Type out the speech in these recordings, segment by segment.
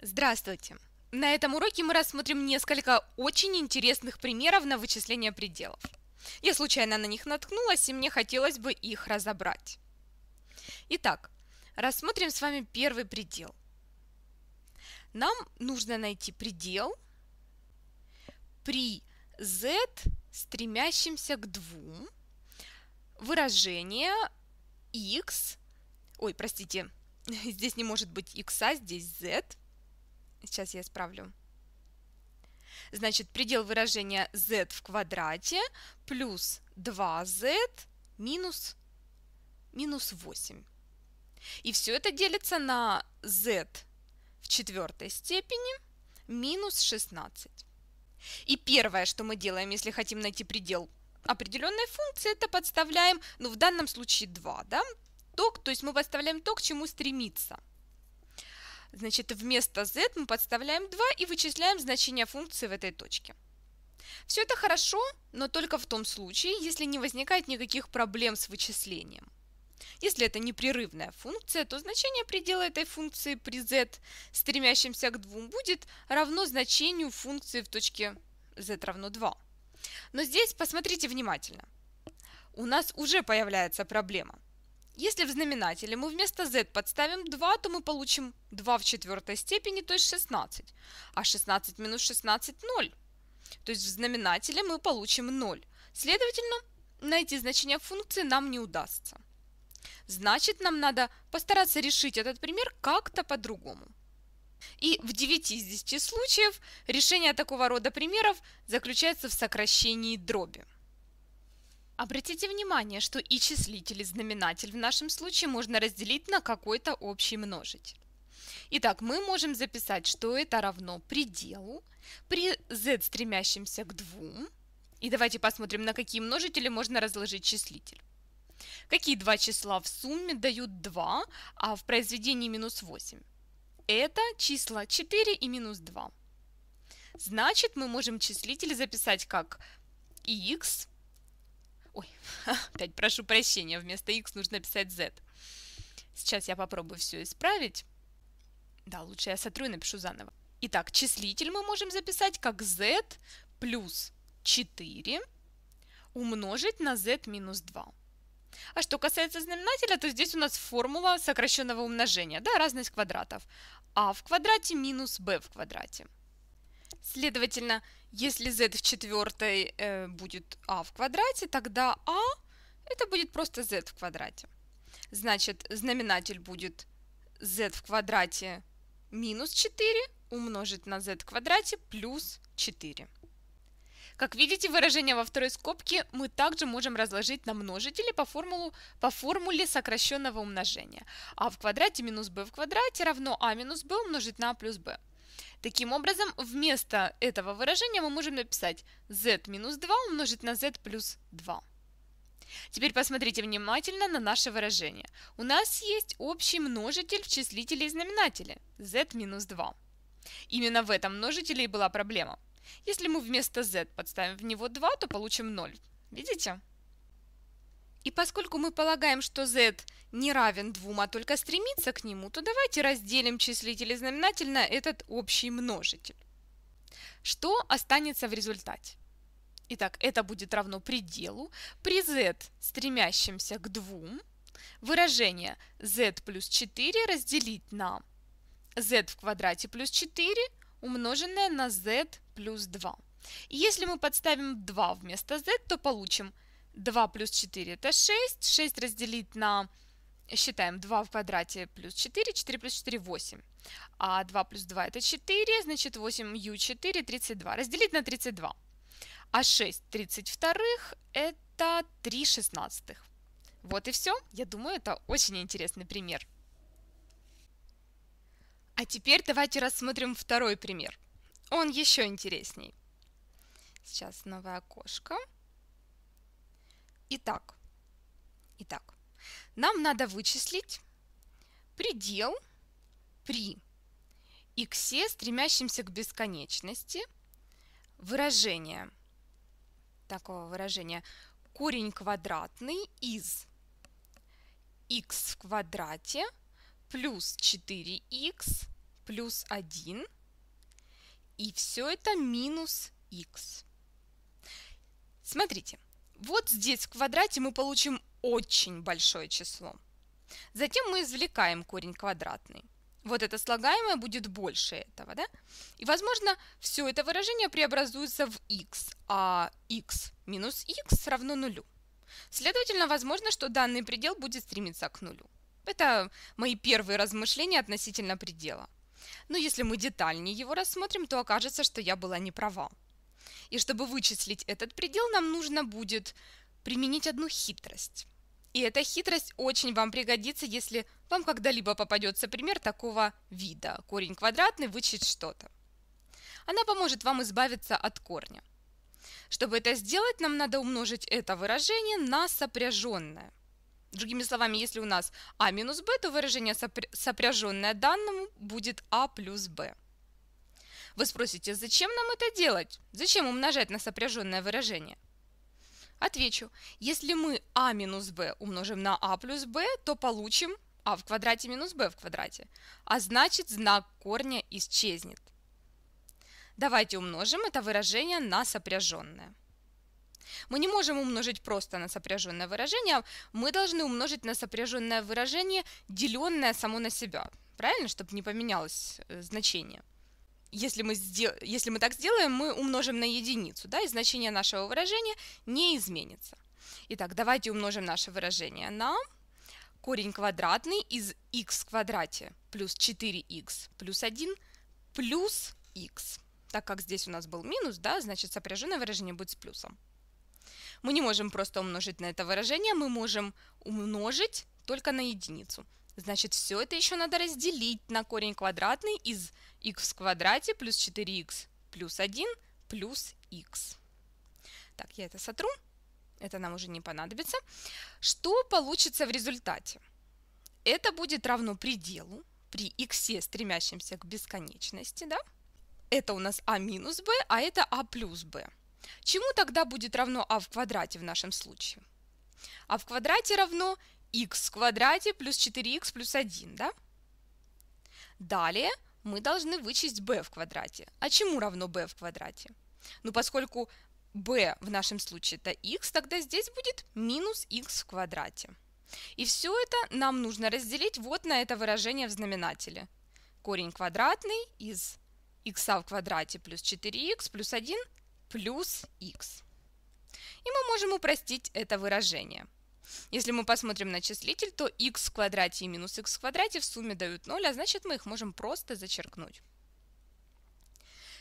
Здравствуйте! На этом уроке мы рассмотрим несколько очень интересных примеров на вычисление пределов. Я случайно на них наткнулась, и мне хотелось бы их разобрать. Итак, рассмотрим с вами первый предел. Нам нужно найти предел при z стремящемся к 2 выражение x, ой, простите, здесь не может быть x, а здесь z – Сейчас я исправлю. Значит, предел выражения z в квадрате плюс 2z минус, минус 8. И все это делится на z в четвертой степени минус 16. И первое, что мы делаем, если хотим найти предел определенной функции, это подставляем, ну в данном случае 2, да, ток, то есть мы подставляем то, к чему стремится – Значит, вместо z мы подставляем 2 и вычисляем значение функции в этой точке. Все это хорошо, но только в том случае, если не возникает никаких проблем с вычислением. Если это непрерывная функция, то значение предела этой функции при z, стремящемся к 2, будет равно значению функции в точке z равно 2. Но здесь посмотрите внимательно. У нас уже появляется проблема – если в знаменателе мы вместо z подставим 2, то мы получим 2 в четвертой степени, то есть 16. А 16 минус 16 – 0. То есть в знаменателе мы получим 0. Следовательно, найти значение функции нам не удастся. Значит, нам надо постараться решить этот пример как-то по-другому. И в 9 из 10 случаев решение такого рода примеров заключается в сокращении дроби. Обратите внимание, что и числитель, и знаменатель в нашем случае можно разделить на какой-то общий множитель. Итак, мы можем записать, что это равно пределу при z стремящемся к 2. И давайте посмотрим, на какие множители можно разложить числитель. Какие два числа в сумме дают 2, а в произведении минус 8? Это числа 4 и минус 2. Значит, мы можем числитель записать как x Ой, опять прошу прощения, вместо x нужно писать z. Сейчас я попробую все исправить. Да, лучше я сотру и напишу заново. Итак, числитель мы можем записать как z плюс 4 умножить на z минус 2. А что касается знаменателя, то здесь у нас формула сокращенного умножения, да, разность квадратов. а в квадрате минус b в квадрате. Следовательно, если z в четвертой э, будет а в квадрате, тогда а это будет просто z в квадрате. Значит, знаменатель будет z в квадрате минус 4 умножить на z в квадрате плюс 4. Как видите, выражение во второй скобке мы также можем разложить на множители по, формулу, по формуле сокращенного умножения. а в квадрате минус b в квадрате равно а минус b умножить на a плюс b. Таким образом, вместо этого выражения мы можем написать z минус 2 умножить на z плюс 2. Теперь посмотрите внимательно на наше выражение. У нас есть общий множитель в числителе и знаменателе z минус 2. Именно в этом множителе и была проблема. Если мы вместо z подставим в него 2, то получим 0. Видите? И поскольку мы полагаем, что z не равен двум, а только стремится к нему, то давайте разделим числитель и знаменатель на этот общий множитель. Что останется в результате? Итак, это будет равно пределу при z, стремящемся к двум выражение z плюс 4 разделить на z в квадрате плюс 4 умноженное на z плюс 2. И если мы подставим 2 вместо z, то получим 4 2 плюс 4 это 6. 6 разделить на, считаем, 2 в квадрате плюс 4. 4 плюс 4 – 8. А 2 плюс 2 – это 4, значит 8u4 – 32. Разделить на 32. А 6 32 – это 3 шестнадцатых. Вот и все. Я думаю, это очень интересный пример. А теперь давайте рассмотрим второй пример. Он еще интересней. Сейчас новое окошко. Итак, итак, нам надо вычислить предел при x, стремящемся к бесконечности, выражение такого выражения корень квадратный из x в квадрате плюс 4x плюс 1 и все это минус x. Смотрите, вот здесь в квадрате мы получим очень большое число. Затем мы извлекаем корень квадратный. Вот это слагаемое будет больше этого, да? И, возможно, все это выражение преобразуется в x, а x минус x равно нулю. Следовательно, возможно, что данный предел будет стремиться к нулю. Это мои первые размышления относительно предела. Но если мы детальнее его рассмотрим, то окажется, что я была не права. И чтобы вычислить этот предел, нам нужно будет применить одну хитрость. И эта хитрость очень вам пригодится, если вам когда-либо попадется пример такого вида. Корень квадратный, вычесть что-то. Она поможет вам избавиться от корня. Чтобы это сделать, нам надо умножить это выражение на сопряженное. Другими словами, если у нас а минус b, то выражение сопряженное данному будет а плюс b. Вы спросите, зачем нам это делать? Зачем умножать на сопряженное выражение? Отвечу, если мы а минус b умножим на а плюс b, то получим а в квадрате минус b в квадрате, а значит знак корня исчезнет. Давайте умножим это выражение на сопряженное. Мы не можем умножить просто на сопряженное выражение, а мы должны умножить на сопряженное выражение, деленное само на себя. Правильно, чтобы не поменялось э, значение если мы, сдел... если мы так сделаем, мы умножим на единицу, да, и значение нашего выражения не изменится. Итак, давайте умножим наше выражение на корень квадратный из x в квадрате плюс 4x плюс 1 плюс x. Так как здесь у нас был минус, да, значит сопряженное выражение будет с плюсом. Мы не можем просто умножить на это выражение, мы можем умножить только на единицу. Значит, все это еще надо разделить на корень квадратный из x в квадрате плюс 4x плюс 1 плюс x. Так, я это сотру. Это нам уже не понадобится. Что получится в результате? Это будет равно пределу при x, стремящемся к бесконечности. Да? Это у нас а минус b, а это а плюс b. Чему тогда будет равно а в квадрате в нашем случае? А в квадрате равно x в квадрате плюс 4x плюс 1. Да? Далее мы должны вычесть b в квадрате. А чему равно b в квадрате? Ну, поскольку b в нашем случае это x, тогда здесь будет минус x в квадрате. И все это нам нужно разделить вот на это выражение в знаменателе. Корень квадратный из x в квадрате плюс 4x плюс 1 плюс x. И мы можем упростить это выражение – если мы посмотрим на числитель, то x в квадрате и минус x в квадрате в сумме дают 0, а значит мы их можем просто зачеркнуть.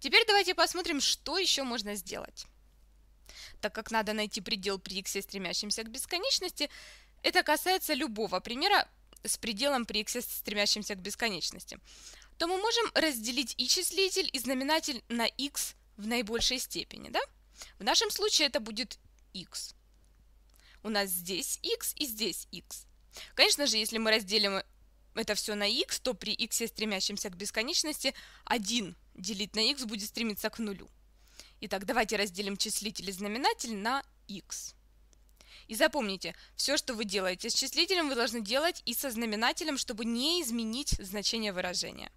Теперь давайте посмотрим, что еще можно сделать. Так как надо найти предел при x, стремящемся к бесконечности, это касается любого примера с пределом при x, стремящемся к бесконечности, то мы можем разделить и числитель, и знаменатель на x в наибольшей степени. Да? В нашем случае это будет x у нас здесь x и здесь x. Конечно же, если мы разделим это все на x, то при x, стремящемся к бесконечности, 1 делить на x будет стремиться к нулю. Итак, давайте разделим числитель и знаменатель на x. И запомните, все, что вы делаете с числителем, вы должны делать и со знаменателем, чтобы не изменить значение выражения.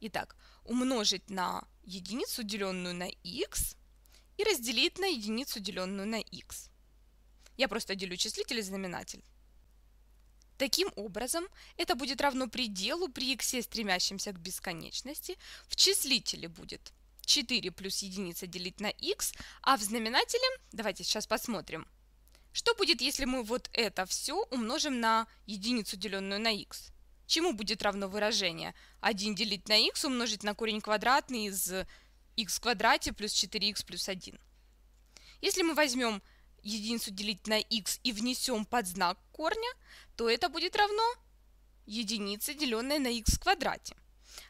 Итак, умножить на единицу, деленную на x, и разделить на единицу, деленную на x. Я просто делю числитель и знаменатель. Таким образом, это будет равно пределу при x стремящемся к бесконечности. В числителе будет 4 плюс единица делить на x, а в знаменателе, давайте сейчас посмотрим, что будет, если мы вот это все умножим на единицу, деленную на x. Чему будет равно выражение? 1 делить на x умножить на корень квадратный из x в квадрате плюс 4 x плюс 1. Если мы возьмем единицу делить на x и внесем под знак корня, то это будет равно единице, деленной на x в квадрате.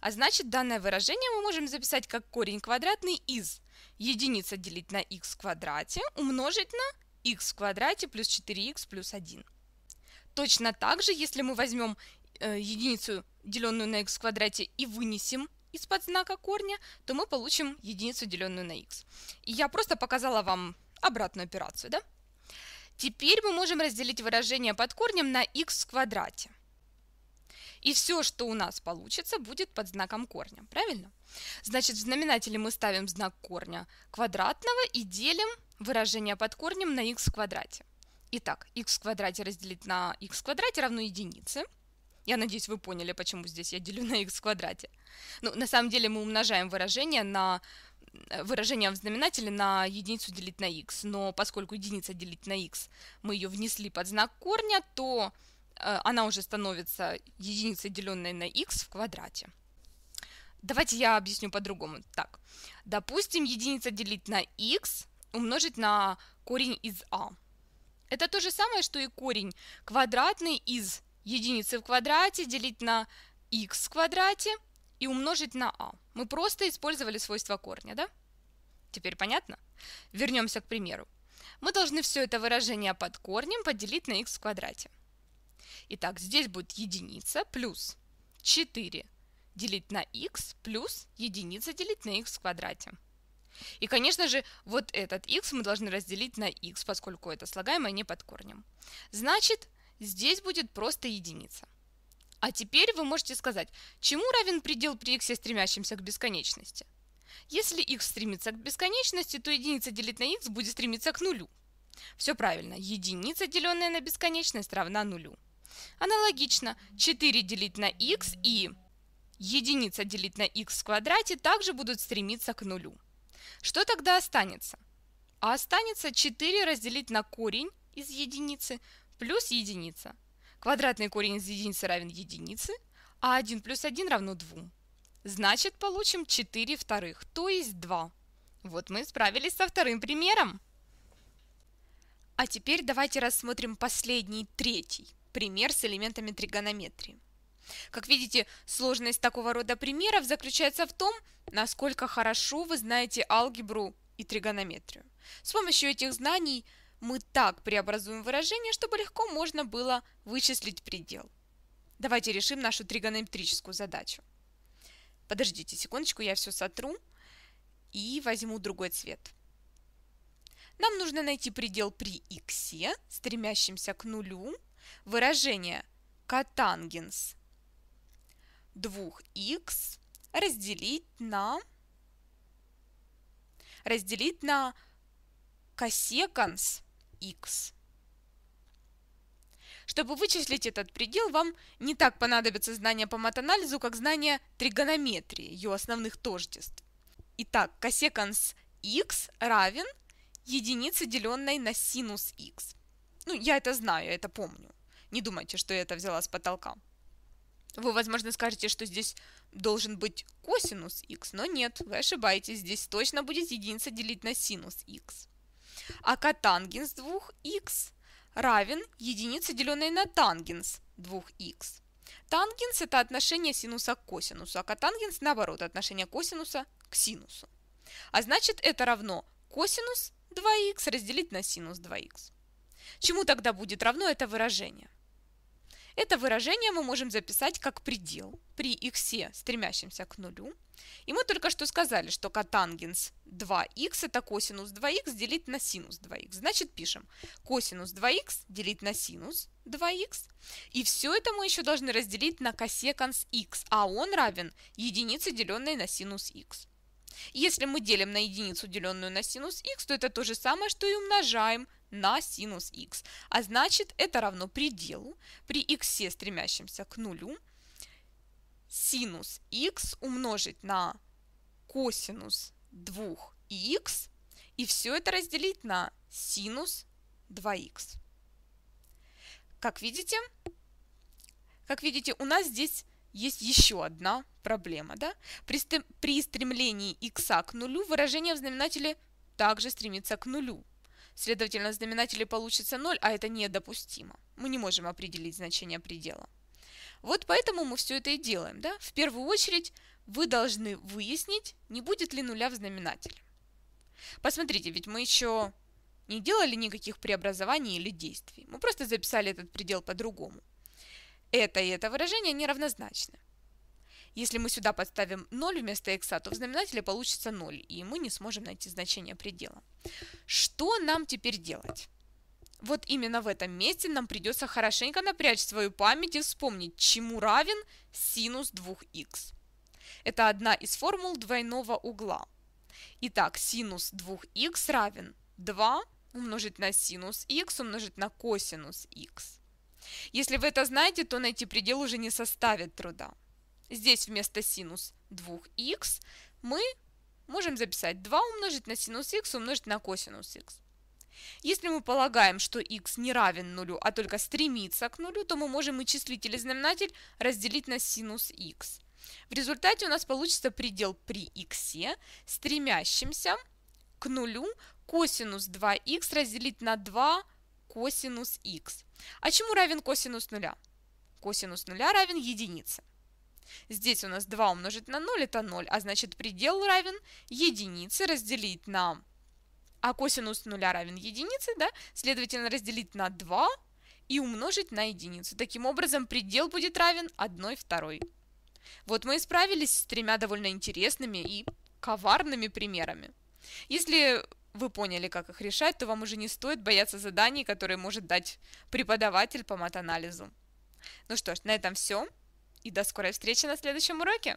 А значит, данное выражение мы можем записать как корень квадратный из единица делить на x в квадрате умножить на x в квадрате плюс 4x плюс 1. Точно так же, если мы возьмем э, единицу, деленную на x в квадрате, и вынесем из-под знака корня, то мы получим единицу, деленную на x. И я просто показала вам обратную операцию, да? Теперь мы можем разделить выражение под корнем на x в квадрате. И все, что у нас получится, будет под знаком корня, правильно? Значит, в знаменателе мы ставим знак корня квадратного и делим выражение под корнем на x в квадрате. Итак, x в квадрате разделить на x в квадрате равно единице. Я надеюсь, вы поняли, почему здесь я делю на x в квадрате. Ну, на самом деле мы умножаем выражение на выражение в знаменателе на единицу делить на x, но поскольку единица делить на x, мы ее внесли под знак корня, то э, она уже становится единицей, деленной на x в квадрате. Давайте я объясню по-другому. Так, допустим, единица делить на x умножить на корень из а. Это то же самое, что и корень квадратный из единицы в квадрате делить на x в квадрате – и умножить на а. Мы просто использовали свойства корня, да? Теперь понятно? Вернемся к примеру. Мы должны все это выражение под корнем поделить на х в квадрате. Итак, здесь будет единица плюс 4 делить на х плюс единица делить на х в квадрате. И, конечно же, вот этот x мы должны разделить на x, поскольку это слагаемое не под корнем. Значит, здесь будет просто единица. А теперь вы можете сказать, чему равен предел при x, стремящемся к бесконечности? Если x стремится к бесконечности, то единица делить на x будет стремиться к нулю. Все правильно, единица, деленная на бесконечность, равна нулю. Аналогично, 4 делить на x и единица делить на x в квадрате также будут стремиться к нулю. Что тогда останется? А останется 4 разделить на корень из единицы плюс единица – Квадратный корень из единицы равен единице, а 1 плюс 1 равно 2. Значит, получим 4 вторых, то есть 2. Вот мы справились со вторым примером. А теперь давайте рассмотрим последний, третий пример с элементами тригонометрии. Как видите, сложность такого рода примеров заключается в том, насколько хорошо вы знаете алгебру и тригонометрию. С помощью этих знаний – мы так преобразуем выражение, чтобы легко можно было вычислить предел. Давайте решим нашу тригонометрическую задачу. Подождите секундочку, я все сотру и возьму другой цвет. Нам нужно найти предел при х стремящемся к нулю, выражение котангенс 2х разделить на разделить на косеканс x. Чтобы вычислить этот предел, вам не так понадобятся знания по матанализу, как знания тригонометрии, ее основных тождеств. Итак, косеканс x равен единице, деленной на синус x. Ну, я это знаю, я это помню. Не думайте, что я это взяла с потолка. Вы, возможно, скажете, что здесь должен быть косинус x, но нет, вы ошибаетесь, здесь точно будет единица делить на синус x а котангенс 2х равен единице, деленной на тангенс 2х. Тангенс – это отношение синуса к косинусу, а котангенс, наоборот, отношение косинуса к синусу. А значит, это равно косинус 2х разделить на синус 2х. Чему тогда будет равно это выражение? Это выражение мы можем записать как предел при x стремящемся к нулю. И мы только что сказали, что котангенс 2х это косинус 2х делить на синус 2х. Значит пишем косинус 2х делить на синус 2х. И все это мы еще должны разделить на косеканс х, а он равен единице, деленной на синус х. Если мы делим на единицу, деленную на синус х, то это то же самое, что и умножаем на синус x. А значит, это равно пределу при x стремящемся к нулю синус x умножить на косинус 2 x и все это разделить на синус 2х. Как видите, как видите, у нас здесь есть еще одна проблема. Да? При, при стремлении х к нулю выражение в знаменателе также стремится к нулю. Следовательно, знаменатели знаменателе получится 0, а это недопустимо. Мы не можем определить значение предела. Вот поэтому мы все это и делаем. Да? В первую очередь вы должны выяснить, не будет ли нуля в знаменателе. Посмотрите, ведь мы еще не делали никаких преобразований или действий. Мы просто записали этот предел по-другому. Это и это выражение неравнозначны. Если мы сюда подставим 0 вместо x, то в знаменателе получится 0, и мы не сможем найти значение предела. Что нам теперь делать? Вот именно в этом месте нам придется хорошенько напрячь свою память и вспомнить, чему равен синус 2х. Это одна из формул двойного угла. Итак, синус 2х равен 2 умножить на синус х умножить на косинус х. Если вы это знаете, то найти предел уже не составит труда. Здесь вместо синус 2х мы можем записать 2 умножить на синус х умножить на косинус х. Если мы полагаем, что x не равен нулю, а только стремится к нулю, то мы можем и числитель, и знаменатель разделить на синус x. В результате у нас получится предел при x, стремящимся к нулю косинус 2х разделить на 2 косинус х. А чему равен косинус нуля? Косинус нуля равен единице. Здесь у нас 2 умножить на 0 это 0, а значит предел равен единице разделить на... А косинус 0 равен единице, да? Следовательно, разделить на 2 и умножить на единицу. Таким образом, предел будет равен 1 второй. Вот мы и справились с тремя довольно интересными и коварными примерами. Если вы поняли, как их решать, то вам уже не стоит бояться заданий, которые может дать преподаватель по матанализу. Ну что ж, на этом все и до скорой встречи на следующем уроке!